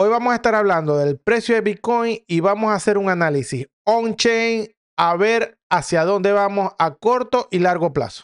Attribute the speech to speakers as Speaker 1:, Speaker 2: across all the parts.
Speaker 1: Hoy vamos a estar hablando del precio de Bitcoin y vamos a hacer un análisis on-chain a ver hacia dónde vamos a corto y largo plazo.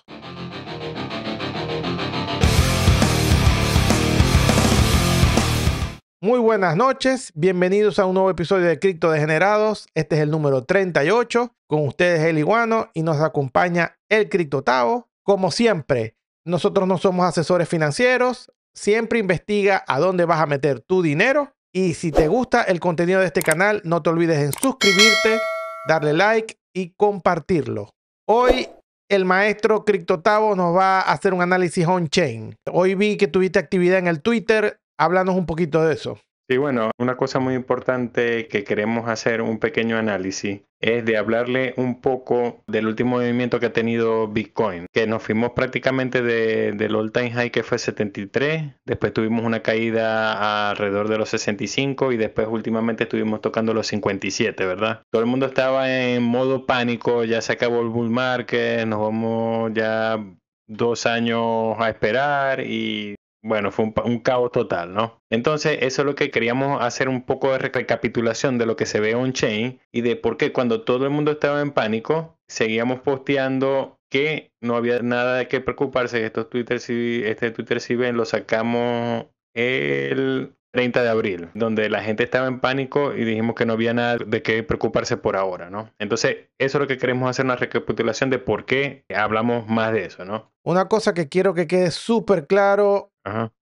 Speaker 1: Muy buenas noches, bienvenidos a un nuevo episodio de Cripto Degenerados. Este es el número 38. Con ustedes el iguano y nos acompaña el Criptotavo. Como siempre, nosotros no somos asesores financieros. Siempre investiga a dónde vas a meter tu dinero y si te gusta el contenido de este canal, no te olvides en suscribirte, darle like y compartirlo. Hoy el maestro Cryptotavo nos va a hacer un análisis on-chain. Hoy vi que tuviste actividad en el Twitter. Háblanos un poquito de eso.
Speaker 2: Sí, bueno, una cosa muy importante que queremos hacer un pequeño análisis es de hablarle un poco del último movimiento que ha tenido Bitcoin, que nos fuimos prácticamente del all time high que fue 73, después tuvimos una caída alrededor de los 65 y después últimamente estuvimos tocando los 57, ¿verdad? Todo el mundo estaba en modo pánico, ya se acabó el bull market, nos vamos ya dos años a esperar y bueno, fue un, caos total, ¿no? Entonces, eso es lo que queríamos hacer un poco de recapitulación de lo que se ve on-chain y de por qué cuando todo el mundo estaba en pánico, seguíamos posteando que no había nada de qué preocuparse, estos Twitter si, este Twitter si ven lo sacamos el 30 de abril, donde la gente estaba en pánico y dijimos que no había nada de qué preocuparse por ahora, ¿no? Entonces, eso es lo que queremos hacer, una recapitulación de por qué hablamos más de eso, ¿no?
Speaker 1: Una cosa que quiero que quede súper claro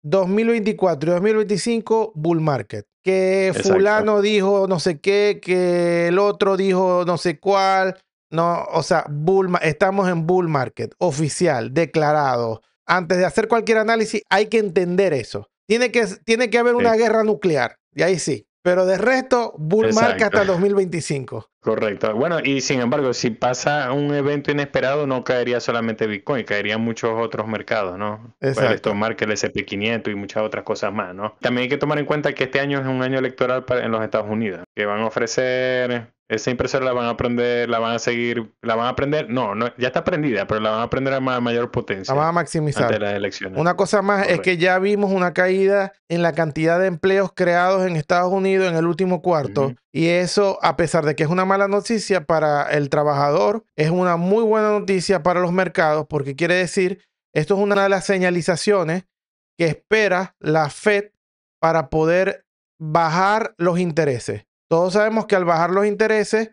Speaker 1: 2024 y 2025, bull market. Que fulano dijo no sé qué, que el otro dijo no sé cuál. No, o sea, bull, estamos en bull market, oficial, declarado. Antes de hacer cualquier análisis hay que entender eso. Tiene que, tiene que haber una guerra nuclear, y ahí sí. Pero de resto, bull market hasta 2025.
Speaker 2: Correcto. Bueno, y sin embargo, si pasa un evento inesperado, no caería solamente Bitcoin, caerían muchos otros mercados, ¿no? Pues Exacto. tomar que el SP500 y muchas otras cosas más, ¿no? También hay que tomar en cuenta que este año es un año electoral para, en los Estados Unidos, que van a ofrecer esa impresora la van a aprender, la van a seguir, la van a aprender, no, no ya está aprendida, pero la van a aprender a mayor potencia. La
Speaker 1: van a maximizar.
Speaker 2: las elecciones. Una
Speaker 1: cosa más es que ya vimos una caída en la cantidad de empleos creados en Estados Unidos en el último cuarto. Y eso, a pesar de que es una mala noticia para el trabajador, es una muy buena noticia para los mercados, porque quiere decir, esto es una de las señalizaciones que espera la Fed para poder bajar los intereses. Todos sabemos que al bajar los intereses,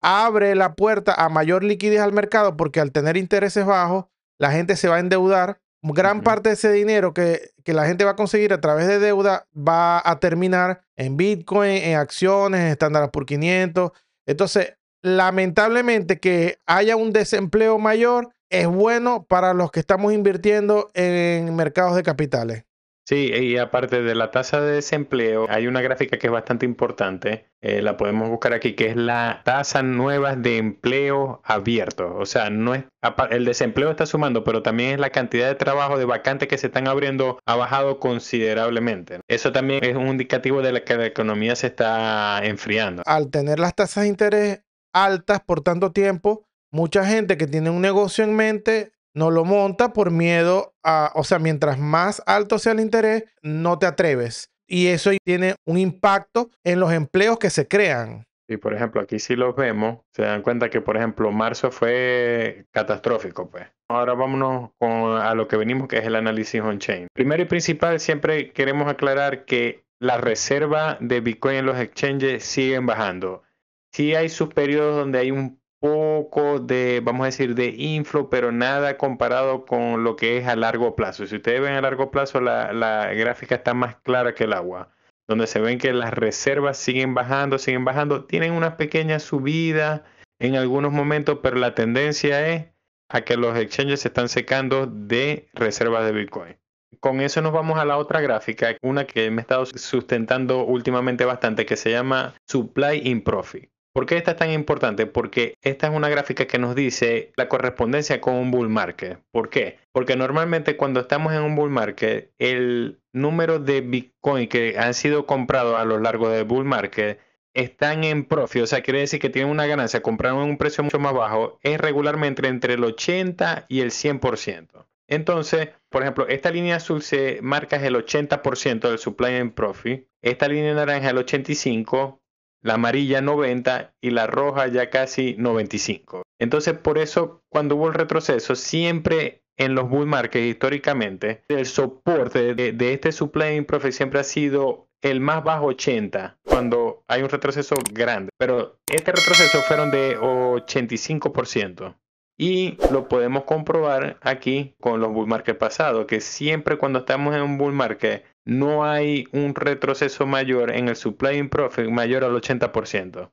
Speaker 1: abre la puerta a mayor liquidez al mercado porque al tener intereses bajos, la gente se va a endeudar. Gran parte de ese dinero que, que, la gente va a conseguir a través de deuda va a terminar en Bitcoin, en acciones, en estándares por 500. Entonces, lamentablemente que haya un desempleo mayor es bueno para los que estamos invirtiendo en mercados de capitales.
Speaker 2: Sí, y aparte de la tasa de desempleo, hay una gráfica que es bastante importante, eh, la podemos buscar aquí, que es la tasa nueva de empleo abierto. O sea, no es, el desempleo está sumando, pero también es la cantidad de trabajo de vacantes que se están abriendo ha bajado considerablemente. Eso también es un indicativo de que la economía se está enfriando. Al
Speaker 1: tener las tasas de interés altas por tanto tiempo, mucha gente que tiene un negocio en mente no lo monta por miedo a, o sea, mientras más alto sea el interés, no te atreves. Y eso tiene un impacto en los empleos que se crean.
Speaker 2: Y por ejemplo, aquí si los vemos, se dan cuenta que, por ejemplo, marzo fue catastrófico, pues. Ahora vámonos a lo que venimos, que es el análisis on-chain. Primero y principal, siempre queremos aclarar que la reserva de Bitcoin en los exchanges siguen bajando. Sí hay sus periodos donde hay un poco de, vamos a decir, de inflow, pero nada comparado con lo que es a largo plazo. Si ustedes ven a largo plazo, la, la gráfica está más clara que el agua, donde se ven que las reservas siguen bajando, siguen bajando, tienen una pequeña subida en algunos momentos, pero la tendencia es a que los exchanges se están secando de reservas de Bitcoin. Con eso nos vamos a la otra gráfica, una que me he estado sustentando últimamente bastante, que se llama Supply in Profit. ¿Por qué esta es tan importante? Porque esta es una gráfica que nos dice la correspondencia con un bull market. ¿Por qué? Porque normalmente cuando estamos en un bull market, el número de Bitcoin que han sido comprados a lo largo del bull market están en profit, o sea, quiere decir que tienen una ganancia, compraron en un precio mucho más bajo, es regularmente entre el 80 y el 100%. Entonces, por ejemplo, esta línea azul se marca el 80% del supply en profit, esta línea naranja el 85%, la amarilla 90 y la roja ya casi 95. Entonces por eso cuando hubo el retroceso siempre en los bull markets históricamente el soporte de, este supply profe siempre ha sido el más bajo 80 cuando hay un retroceso grande. Pero este retroceso fueron de 85%. Y lo podemos comprobar aquí con los bull markets pasados, que siempre cuando estamos en un bull market no hay un retroceso mayor en el supply and profit mayor al 80%.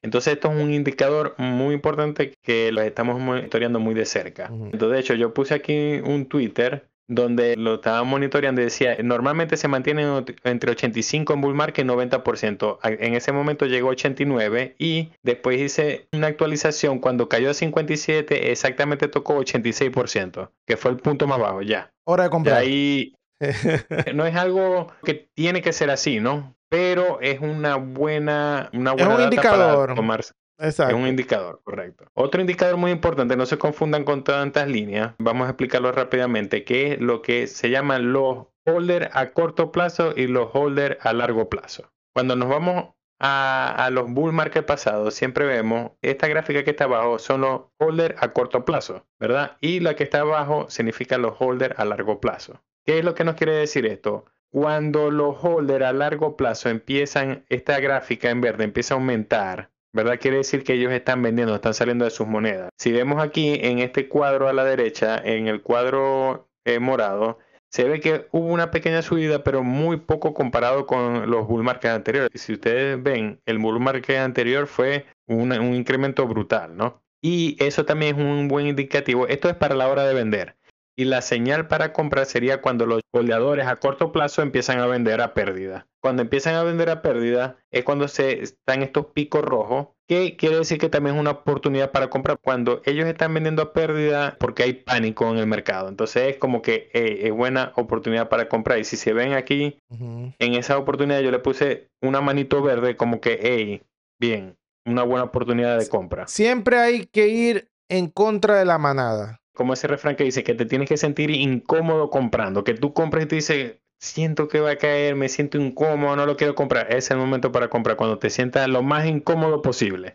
Speaker 2: Entonces esto es un indicador muy importante que lo estamos monitoreando muy de cerca. Entonces, de hecho, yo puse aquí un Twitter donde lo estaba monitoreando y decía, normalmente se mantienen entre 85 en bull market y 90%. En ese momento llegó 89 y después hice una actualización cuando cayó a 57, exactamente tocó 86%, que fue el punto más bajo ya. Hora de comprar. Y ahí no es algo que tiene que ser así, ¿no? Pero es una buena, indicador. tomarse. Es un indicador, correcto. Otro indicador muy importante, no se confundan con tantas líneas, vamos a explicarlo rápidamente, que es lo que se llaman los holders a corto plazo y los holders a largo plazo. Cuando nos vamos a, a los bull market pasados, siempre vemos esta gráfica que está abajo son los holders a corto plazo, ¿verdad? Y la que está abajo significa los holders a largo plazo. ¿Qué es lo que nos quiere decir esto? Cuando los holders a largo plazo empiezan, esta gráfica en verde empieza a aumentar, ¿verdad? Quiere decir que ellos están vendiendo, están saliendo de sus monedas. Si vemos aquí en este cuadro a la derecha, en el cuadro eh, morado, se ve que hubo una pequeña subida, pero muy poco comparado con los bull markets anteriores. Si ustedes ven, el bull market anterior fue un incremento brutal, ¿no? Y eso también es un buen indicativo. Esto es para la hora de vender y la señal para comprar sería cuando los goleadores a corto plazo empiezan a vender a pérdida. Cuando empiezan a vender a pérdida es cuando se están estos picos rojos, que quiere decir que también es una oportunidad para comprar cuando ellos están vendiendo a pérdida porque hay pánico en el mercado. Entonces es como que eh, es buena oportunidad para comprar. Y si se ven aquí, en esa oportunidad yo le puse una manito verde como que, hey, bien, una buena oportunidad de compra. Siempre
Speaker 1: hay que ir en contra de la manada
Speaker 2: como ese refrán que dice, que te tienes que sentir incómodo comprando, que tú compras y te dices, siento que va a caer, me siento incómodo, no lo quiero comprar. es el momento para comprar, cuando te sientas lo más incómodo posible.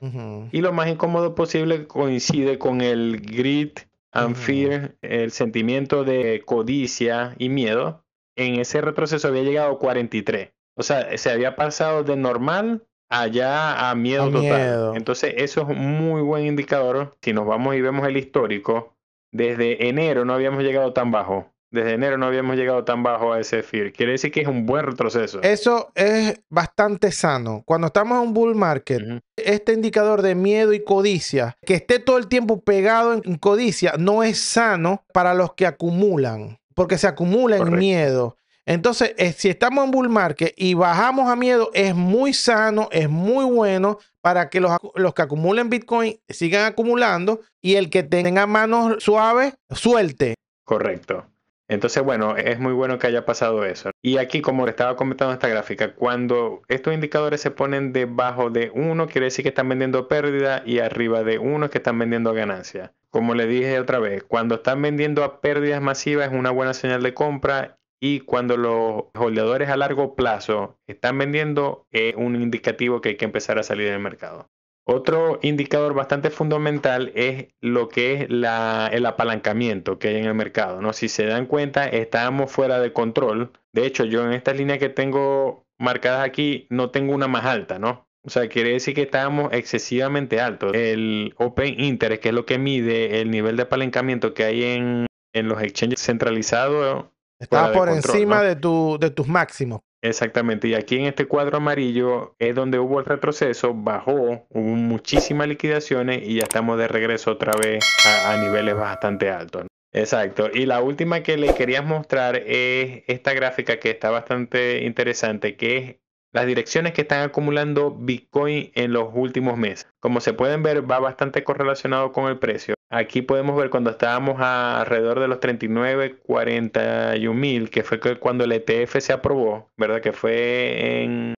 Speaker 2: Y lo más incómodo posible coincide con el grit and fear, el sentimiento de codicia y miedo. En ese retroceso había llegado 43. O sea, se había pasado de normal allá a miedo total. Entonces, eso es un muy buen indicador. Si nos vamos y vemos el histórico, desde enero no habíamos llegado tan bajo. Desde enero no habíamos llegado tan bajo a ese fear. Quiere decir que es un buen retroceso. Eso
Speaker 1: es bastante sano. Cuando estamos en un bull market, este indicador de miedo y codicia, que esté todo el tiempo pegado en codicia, no es sano para los que acumulan, porque se acumula en miedo. Entonces, eh, si estamos en bull market y bajamos a miedo, es muy sano, es muy bueno para que los, los, que acumulen Bitcoin sigan acumulando y el que tenga manos suaves, suelte. Correcto.
Speaker 2: Entonces, bueno, es muy bueno que haya pasado eso. Y aquí, como estaba comentando esta gráfica, cuando estos indicadores se ponen debajo de 1, quiere decir que están vendiendo pérdida y arriba de 1 que están vendiendo ganancia. Como le dije otra vez, cuando están vendiendo a pérdidas masivas es una buena señal de compra y cuando los holdeadores a largo plazo están vendiendo, es un indicativo que hay que empezar a salir del mercado. Otro indicador bastante fundamental es lo que es el apalancamiento que hay en el mercado. ¿no? Si se dan cuenta, estábamos fuera de control. De hecho, yo en esta línea que tengo marcadas aquí, no tengo una más alta, ¿no? O sea, quiere decir que estábamos excesivamente altos. El Open Interest, que es lo que mide el nivel de apalancamiento que hay en, en los exchanges centralizados, estaba por encima
Speaker 1: de, de tus máximos.
Speaker 2: Exactamente, y aquí en este cuadro amarillo es donde hubo el retroceso, bajó, hubo muchísimas liquidaciones y ya estamos de regreso otra vez a, niveles bastante altos. Exacto, y la última que le quería mostrar es esta gráfica que está bastante interesante, que es las direcciones que están acumulando Bitcoin en los últimos meses. Como se pueden ver, va bastante correlacionado con el precio. Aquí podemos ver cuando estábamos alrededor de los 39, 41 mil, que fue cuando el ETF se aprobó, ¿verdad? Que fue en,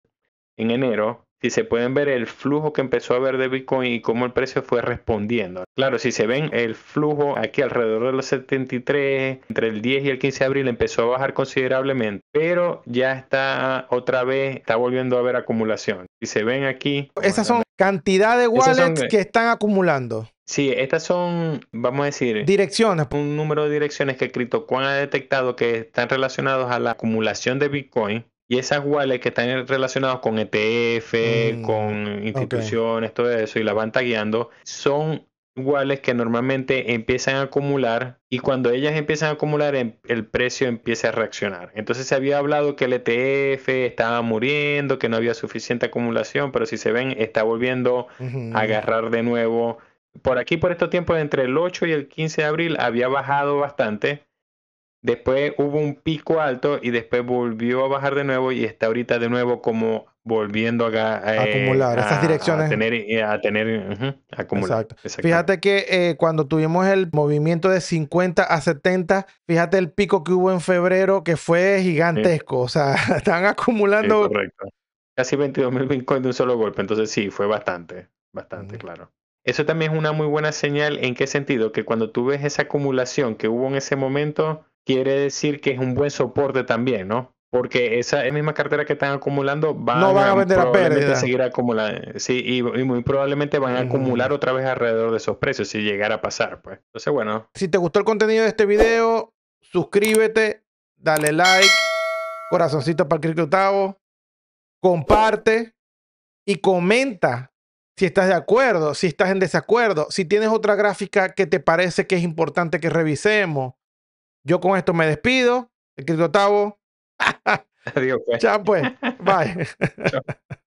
Speaker 2: enero. Si se pueden ver el flujo que empezó a haber de Bitcoin y cómo el precio fue respondiendo. Claro, si se ven el flujo aquí alrededor de los 73, entre el 10 y el 15 de abril empezó a bajar considerablemente, pero ya está otra vez, está volviendo a haber acumulación. Si se ven aquí... Esas son
Speaker 1: cantidad de wallets que están acumulando.
Speaker 2: Sí, estas son, vamos a decir, direcciones. Un número de direcciones que CryptoCoin ha detectado que están relacionados a la acumulación de Bitcoin y esas wallets que están relacionadas con ETF, mm, con instituciones, todo eso, y la van tagueando, son wallets que normalmente empiezan a acumular y cuando ellas empiezan a acumular em, el precio empieza a reaccionar. Entonces se había hablado que el ETF estaba muriendo, que no había suficiente acumulación, pero si se ven está volviendo a agarrar de nuevo por aquí, por estos tiempos, entre el 8 y el 15 de abril había bajado bastante. Después hubo un pico alto y después volvió a bajar de nuevo y está ahorita de nuevo como volviendo a, eh, acumular a, esas direcciones. A tener, eh, a tener
Speaker 1: acumular. Fíjate que eh, cuando tuvimos el movimiento de 50 a 70, fíjate el pico que hubo en febrero que fue gigantesco. O sea, están acumulando.
Speaker 2: Casi 22 mil bitcoins de un solo golpe. Entonces sí, fue bastante, bastante, claro. Eso también es una muy buena señal. ¿En qué sentido? Que cuando tú ves esa acumulación que hubo en ese momento, quiere decir que es un buen soporte también, ¿no? Porque esa misma cartera que están acumulando van, no van a, vender a pérdida. seguir Sí, y, muy probablemente van a acumular mm. otra vez alrededor de esos precios si llegara a pasar, pues. Entonces, bueno.
Speaker 1: Si te gustó el contenido de este video, suscríbete, dale like, corazoncito para el Octavo, Comparte y comenta si estás de acuerdo, si estás en desacuerdo, si tienes otra gráfica que te parece que es importante que revisemos. Yo con esto me despido. El octavo. Adiós. Pues. Chao pues. Bye.